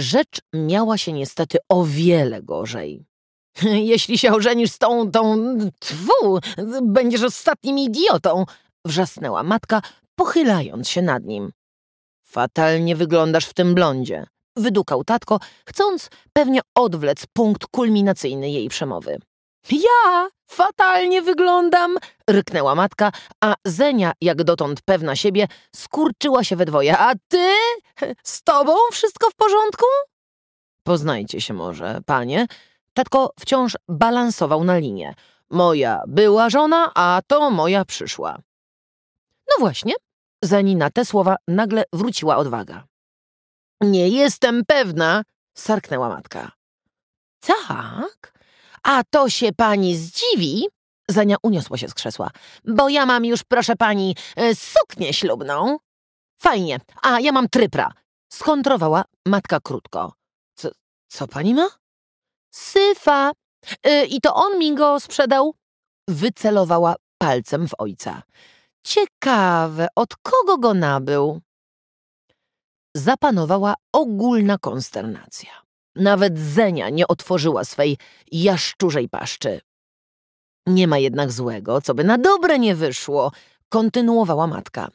rzecz miała się niestety o wiele gorzej. Jeśli się ożenisz z tą, tą, twu, będziesz ostatnim idiotą, wrzasnęła matka, pochylając się nad nim. Fatalnie wyglądasz w tym blondzie, wydukał tatko, chcąc pewnie odwlec punkt kulminacyjny jej przemowy. Ja fatalnie wyglądam! ryknęła matka, a Zenia, jak dotąd pewna siebie, skurczyła się we dwoje. A ty? Z tobą wszystko w porządku? Poznajcie się może, panie. Tatko wciąż balansował na linie. Moja była żona, a to moja przyszła. No właśnie, zanim na te słowa nagle wróciła odwaga. Nie jestem pewna, sarknęła matka. Tak? A to się pani zdziwi? Zania uniosła się z krzesła. Bo ja mam już, proszę pani, e, suknię ślubną. Fajnie, a ja mam trypra. Skontrowała matka krótko. Co, co pani ma? Syfa. E, I to on mi go sprzedał. Wycelowała palcem w ojca. Ciekawe, od kogo go nabył? Zapanowała ogólna konsternacja. Nawet Zenia nie otworzyła swej jaszczurzej paszczy. Nie ma jednak złego, co by na dobre nie wyszło, kontynuowała matka.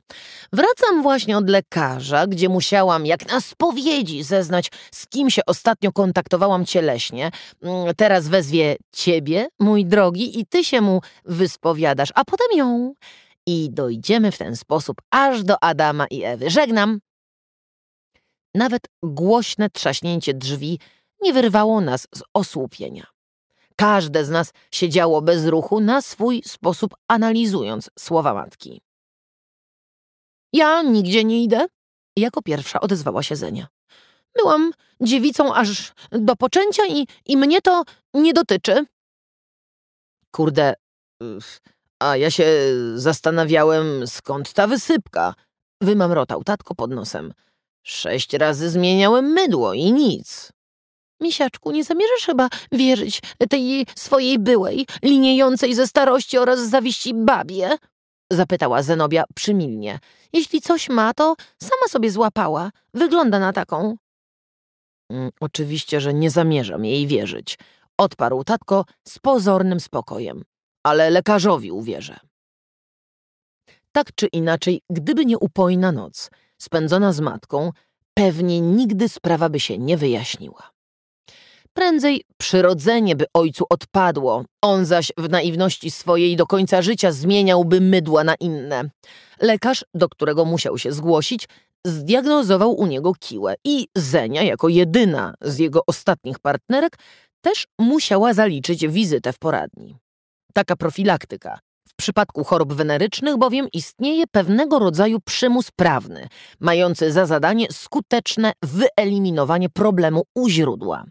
Wracam właśnie od lekarza, gdzie musiałam jak na spowiedzi zeznać, z kim się ostatnio kontaktowałam cieleśnie. Mm, teraz wezwie ciebie, mój drogi, i ty się mu wyspowiadasz, a potem ją. I dojdziemy w ten sposób aż do Adama i Ewy. Żegnam! Nawet głośne trzaśnięcie drzwi nie wyrwało nas z osłupienia. Każde z nas siedziało bez ruchu na swój sposób, analizując słowa matki. Ja nigdzie nie idę, jako pierwsza odezwała się Zenia. Byłam dziewicą aż do poczęcia i, i mnie to nie dotyczy. Kurde, a ja się zastanawiałem, skąd ta wysypka, wymamrotał tatko pod nosem. Sześć razy zmieniałem mydło i nic. Misiaczku, nie zamierzasz chyba wierzyć tej swojej byłej, liniejącej ze starości oraz zawiści babie? Zapytała Zenobia przymilnie. Jeśli coś ma, to sama sobie złapała. Wygląda na taką. Mm, oczywiście, że nie zamierzam jej wierzyć. Odparł tatko z pozornym spokojem. Ale lekarzowi uwierzę. Tak czy inaczej, gdyby nie upojna noc – spędzona z matką, pewnie nigdy sprawa by się nie wyjaśniła. Prędzej przyrodzenie by ojcu odpadło, on zaś w naiwności swojej do końca życia zmieniałby mydła na inne. Lekarz, do którego musiał się zgłosić, zdiagnozował u niego kiłę i Zenia, jako jedyna z jego ostatnich partnerek, też musiała zaliczyć wizytę w poradni. Taka profilaktyka przypadku chorób wenerycznych bowiem istnieje pewnego rodzaju przymus prawny, mający za zadanie skuteczne wyeliminowanie problemu u źródła.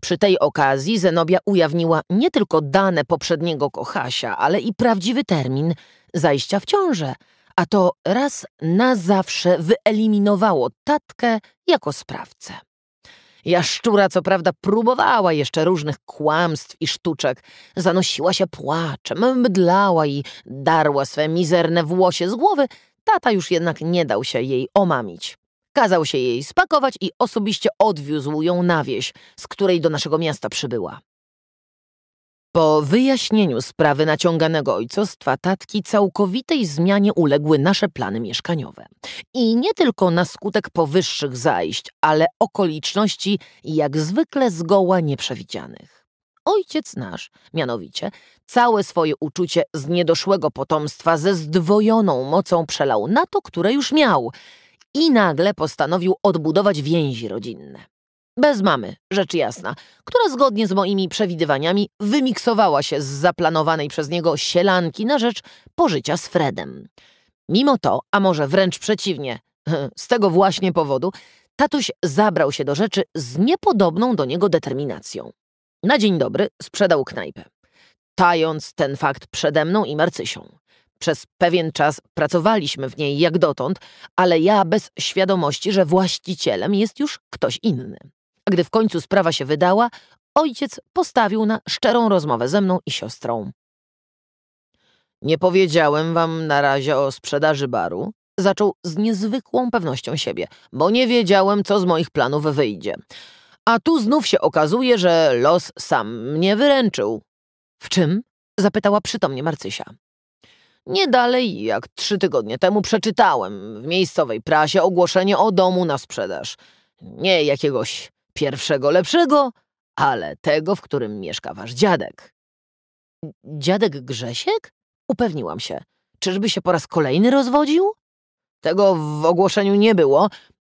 Przy tej okazji Zenobia ujawniła nie tylko dane poprzedniego kochasia, ale i prawdziwy termin zajścia w ciążę, a to raz na zawsze wyeliminowało tatkę jako sprawcę. Jaszczura co prawda próbowała jeszcze różnych kłamstw i sztuczek. Zanosiła się płaczem, mdlała i darła swe mizerne włosie z głowy. Tata już jednak nie dał się jej omamić. Kazał się jej spakować i osobiście odwiózł ją na wieś, z której do naszego miasta przybyła. Po wyjaśnieniu sprawy naciąganego ojcostwa tatki całkowitej zmianie uległy nasze plany mieszkaniowe. I nie tylko na skutek powyższych zajść, ale okoliczności jak zwykle zgoła nieprzewidzianych. Ojciec nasz, mianowicie, całe swoje uczucie z niedoszłego potomstwa ze zdwojoną mocą przelał na to, które już miał i nagle postanowił odbudować więzi rodzinne. Bez mamy, rzecz jasna, która zgodnie z moimi przewidywaniami wymiksowała się z zaplanowanej przez niego sielanki na rzecz pożycia z Fredem. Mimo to, a może wręcz przeciwnie, z tego właśnie powodu, tatuś zabrał się do rzeczy z niepodobną do niego determinacją. Na dzień dobry sprzedał knajpę, tając ten fakt przede mną i Marcysią. Przez pewien czas pracowaliśmy w niej jak dotąd, ale ja bez świadomości, że właścicielem jest już ktoś inny. A gdy w końcu sprawa się wydała, ojciec postawił na szczerą rozmowę ze mną i siostrą. Nie powiedziałem wam na razie o sprzedaży baru. Zaczął z niezwykłą pewnością siebie, bo nie wiedziałem, co z moich planów wyjdzie. A tu znów się okazuje, że los sam mnie wyręczył. W czym? zapytała przytomnie Marcysia. Nie dalej jak trzy tygodnie temu przeczytałem w miejscowej prasie ogłoszenie o domu na sprzedaż. Nie jakiegoś Pierwszego lepszego, ale tego, w którym mieszka wasz dziadek. Dziadek Grzesiek? Upewniłam się. Czyżby się po raz kolejny rozwodził? Tego w ogłoszeniu nie było.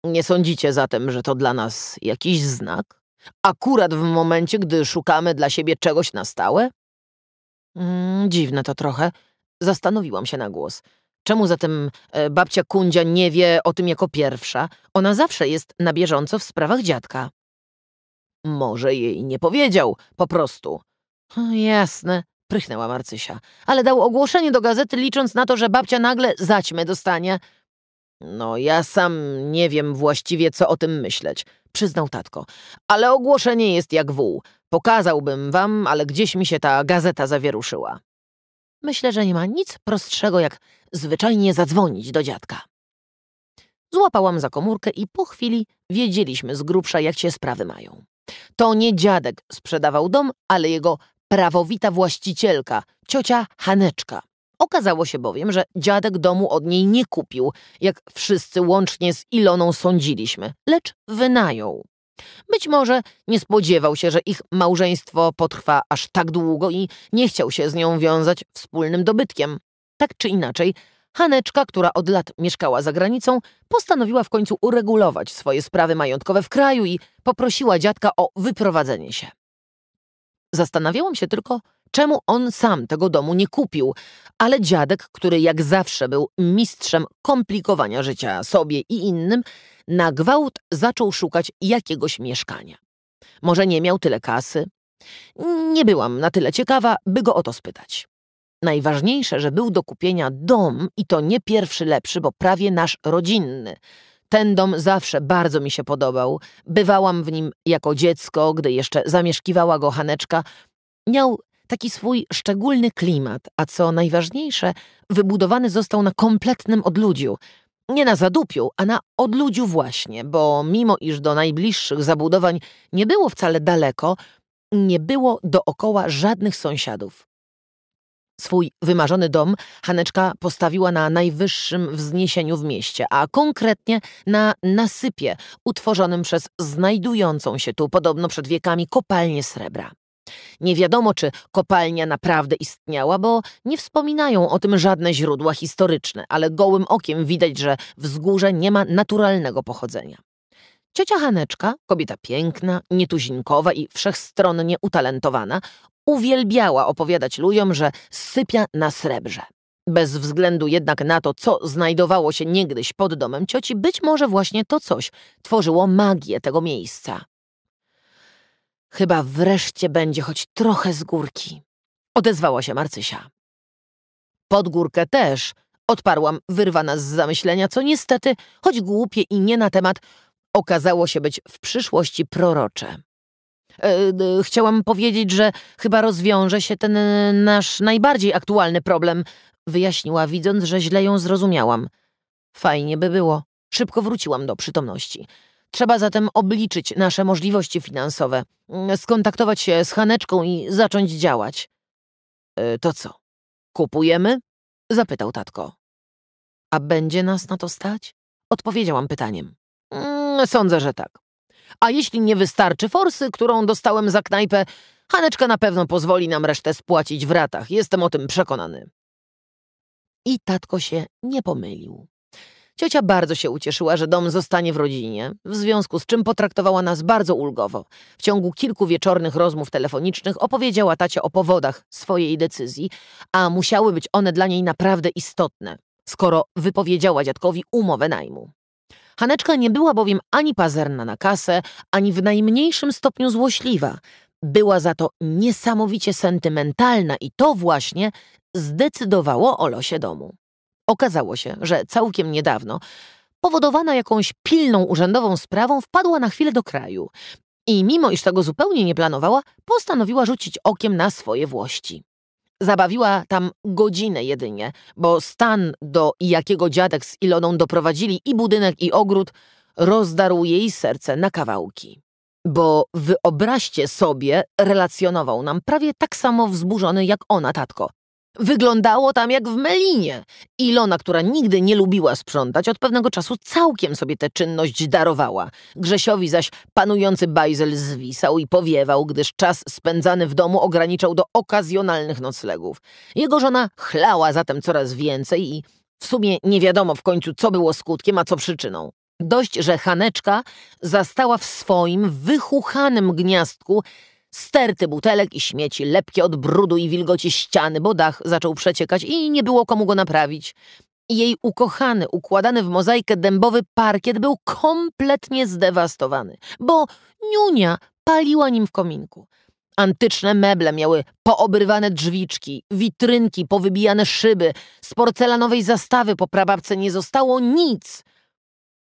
Nie sądzicie zatem, że to dla nas jakiś znak? Akurat w momencie, gdy szukamy dla siebie czegoś na stałe? Mm, dziwne to trochę. Zastanowiłam się na głos. Czemu zatem e, babcia Kundzia nie wie o tym jako pierwsza? Ona zawsze jest na bieżąco w sprawach dziadka. Może jej nie powiedział, po prostu. Jasne, prychnęła Marcysia, ale dał ogłoszenie do gazety, licząc na to, że babcia nagle zaćmę dostanie. No, ja sam nie wiem właściwie, co o tym myśleć, przyznał tatko. Ale ogłoszenie jest jak wół. Pokazałbym wam, ale gdzieś mi się ta gazeta zawieruszyła. Myślę, że nie ma nic prostszego, jak zwyczajnie zadzwonić do dziadka. Złapałam za komórkę i po chwili wiedzieliśmy z grubsza, jak się sprawy mają. To nie dziadek sprzedawał dom, ale jego prawowita właścicielka, ciocia Haneczka. Okazało się bowiem, że dziadek domu od niej nie kupił, jak wszyscy łącznie z Iloną sądziliśmy, lecz wynajął. Być może nie spodziewał się, że ich małżeństwo potrwa aż tak długo i nie chciał się z nią wiązać wspólnym dobytkiem. Tak czy inaczej, Haneczka, która od lat mieszkała za granicą, postanowiła w końcu uregulować swoje sprawy majątkowe w kraju i poprosiła dziadka o wyprowadzenie się. Zastanawiałam się tylko, czemu on sam tego domu nie kupił, ale dziadek, który jak zawsze był mistrzem komplikowania życia sobie i innym, na gwałt zaczął szukać jakiegoś mieszkania. Może nie miał tyle kasy? Nie byłam na tyle ciekawa, by go o to spytać. Najważniejsze, że był do kupienia dom i to nie pierwszy lepszy, bo prawie nasz rodzinny. Ten dom zawsze bardzo mi się podobał. Bywałam w nim jako dziecko, gdy jeszcze zamieszkiwała go Haneczka. Miał taki swój szczególny klimat, a co najważniejsze, wybudowany został na kompletnym odludziu. Nie na zadupiu, a na odludziu właśnie, bo mimo iż do najbliższych zabudowań nie było wcale daleko, nie było dookoła żadnych sąsiadów. Swój wymarzony dom Haneczka postawiła na najwyższym wzniesieniu w mieście, a konkretnie na nasypie utworzonym przez znajdującą się tu podobno przed wiekami kopalnię srebra. Nie wiadomo, czy kopalnia naprawdę istniała, bo nie wspominają o tym żadne źródła historyczne, ale gołym okiem widać, że wzgórze nie ma naturalnego pochodzenia. Ciocia Haneczka, kobieta piękna, nietuzinkowa i wszechstronnie utalentowana, Uwielbiała opowiadać ludziom, że sypia na srebrze. Bez względu jednak na to, co znajdowało się niegdyś pod domem cioci, być może właśnie to coś tworzyło magię tego miejsca. Chyba wreszcie będzie choć trochę z górki, odezwała się Marcysia. Pod górkę też, odparłam, wyrwana z zamyślenia, co niestety, choć głupie i nie na temat, okazało się być w przyszłości prorocze. E, chciałam powiedzieć, że chyba rozwiąże się ten nasz najbardziej aktualny problem, wyjaśniła, widząc, że źle ją zrozumiałam. Fajnie by było. Szybko wróciłam do przytomności. Trzeba zatem obliczyć nasze możliwości finansowe, mm, skontaktować się z Haneczką i zacząć działać. E, to co? Kupujemy? Zapytał tatko. A będzie nas na to stać? Odpowiedziałam pytaniem. Mm, sądzę, że tak. A jeśli nie wystarczy forsy, którą dostałem za knajpę, Haneczka na pewno pozwoli nam resztę spłacić w ratach. Jestem o tym przekonany. I tatko się nie pomylił. Ciocia bardzo się ucieszyła, że dom zostanie w rodzinie, w związku z czym potraktowała nas bardzo ulgowo. W ciągu kilku wieczornych rozmów telefonicznych opowiedziała tacie o powodach swojej decyzji, a musiały być one dla niej naprawdę istotne, skoro wypowiedziała dziadkowi umowę najmu. Haneczka nie była bowiem ani pazerna na kasę, ani w najmniejszym stopniu złośliwa. Była za to niesamowicie sentymentalna i to właśnie zdecydowało o losie domu. Okazało się, że całkiem niedawno, powodowana jakąś pilną urzędową sprawą, wpadła na chwilę do kraju i mimo iż tego zupełnie nie planowała, postanowiła rzucić okiem na swoje włości. Zabawiła tam godzinę jedynie, bo stan, do jakiego dziadek z Iloną doprowadzili i budynek, i ogród, rozdarł jej serce na kawałki. Bo wyobraźcie sobie, relacjonował nam prawie tak samo wzburzony jak ona, tatko, Wyglądało tam jak w melinie. Ilona, która nigdy nie lubiła sprzątać, od pewnego czasu całkiem sobie tę czynność darowała. Grzesiowi zaś panujący bajzel zwisał i powiewał, gdyż czas spędzany w domu ograniczał do okazjonalnych noclegów. Jego żona chlała zatem coraz więcej i w sumie nie wiadomo w końcu, co było skutkiem, a co przyczyną. Dość, że Haneczka zastała w swoim wychuchanym gniazdku Sterty butelek i śmieci, lepkie od brudu i wilgoci ściany, bo dach zaczął przeciekać i nie było komu go naprawić. Jej ukochany, układany w mozaikę dębowy parkiet był kompletnie zdewastowany, bo niunia paliła nim w kominku. Antyczne meble miały poobrywane drzwiczki, witrynki, powybijane szyby, z porcelanowej zastawy po prababce nie zostało nic.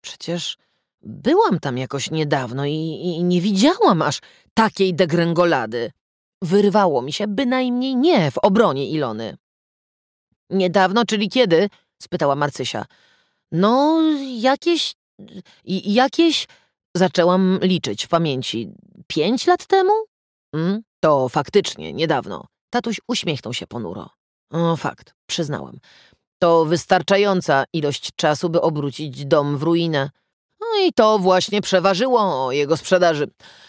Przecież byłam tam jakoś niedawno i, i nie widziałam aż takiej degrengolady. Wyrwało mi się bynajmniej nie w obronie Ilony. Niedawno, czyli kiedy? spytała Marcysia. No, jakieś. jakieś. Zaczęłam liczyć w pamięci. Pięć lat temu? Mm, to faktycznie, niedawno. Tatuś uśmiechnął się ponuro. O, fakt, przyznałam. To wystarczająca ilość czasu, by obrócić dom w ruinę. No i to właśnie przeważyło o jego sprzedaży.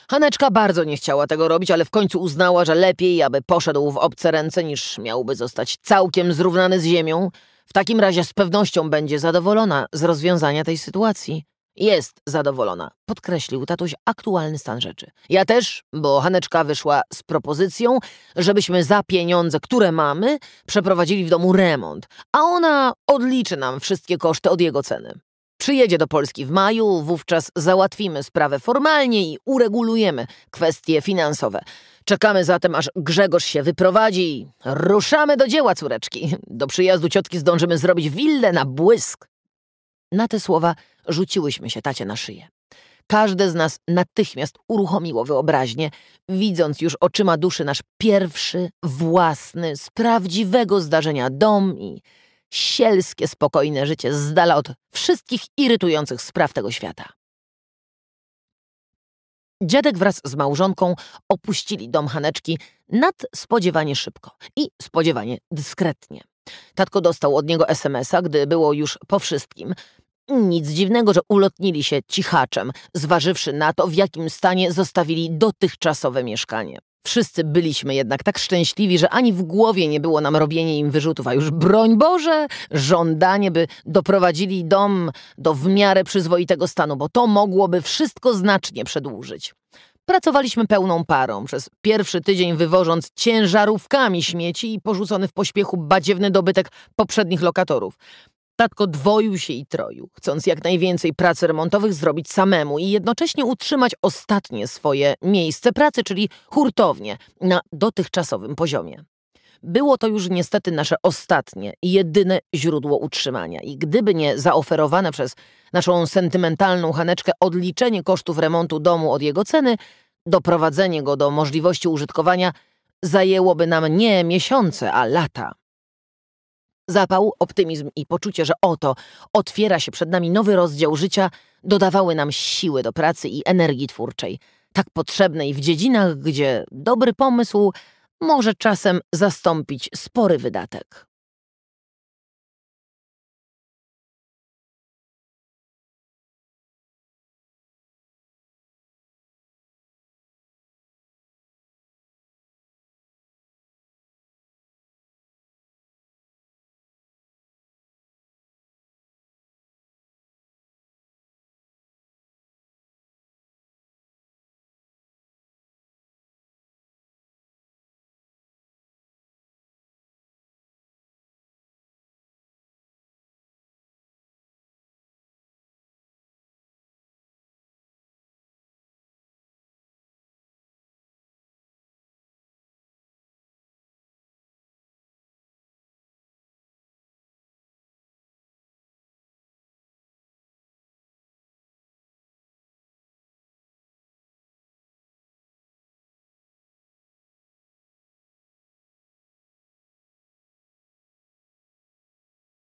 Haneczka bardzo nie chciała tego robić, ale w końcu uznała, że lepiej, aby poszedł w obce ręce, niż miałby zostać całkiem zrównany z ziemią. W takim razie z pewnością będzie zadowolona z rozwiązania tej sytuacji. Jest zadowolona, podkreślił tatuś aktualny stan rzeczy. Ja też, bo Haneczka wyszła z propozycją, żebyśmy za pieniądze, które mamy, przeprowadzili w domu remont, a ona odliczy nam wszystkie koszty od jego ceny. Przyjedzie do Polski w maju, wówczas załatwimy sprawę formalnie i uregulujemy kwestie finansowe. Czekamy zatem, aż Grzegorz się wyprowadzi. Ruszamy do dzieła, córeczki. Do przyjazdu ciotki zdążymy zrobić willę na błysk. Na te słowa rzuciłyśmy się tacie na szyję. Każde z nas natychmiast uruchomiło wyobraźnię, widząc już oczyma duszy nasz pierwszy, własny, z prawdziwego zdarzenia dom i sielskie, spokojne życie z dala od wszystkich irytujących spraw tego świata. Dziadek wraz z małżonką opuścili dom Haneczki nadspodziewanie szybko i spodziewanie dyskretnie. Tatko dostał od niego SMS-a, gdy było już po wszystkim. Nic dziwnego, że ulotnili się cichaczem, zważywszy na to, w jakim stanie zostawili dotychczasowe mieszkanie. Wszyscy byliśmy jednak tak szczęśliwi, że ani w głowie nie było nam robienie im wyrzutów, a już broń Boże, żądanie, by doprowadzili dom do w miarę przyzwoitego stanu, bo to mogłoby wszystko znacznie przedłużyć. Pracowaliśmy pełną parą, przez pierwszy tydzień wywożąc ciężarówkami śmieci i porzucony w pośpiechu badziewny dobytek poprzednich lokatorów. Tatko dwoił się i troił, chcąc jak najwięcej prac remontowych zrobić samemu i jednocześnie utrzymać ostatnie swoje miejsce pracy, czyli hurtownie, na dotychczasowym poziomie. Było to już niestety nasze ostatnie i jedyne źródło utrzymania i gdyby nie zaoferowane przez naszą sentymentalną Haneczkę odliczenie kosztów remontu domu od jego ceny, doprowadzenie go do możliwości użytkowania zajęłoby nam nie miesiące, a lata. Zapał, optymizm i poczucie, że oto otwiera się przed nami nowy rozdział życia, dodawały nam siły do pracy i energii twórczej, tak potrzebnej w dziedzinach, gdzie dobry pomysł może czasem zastąpić spory wydatek.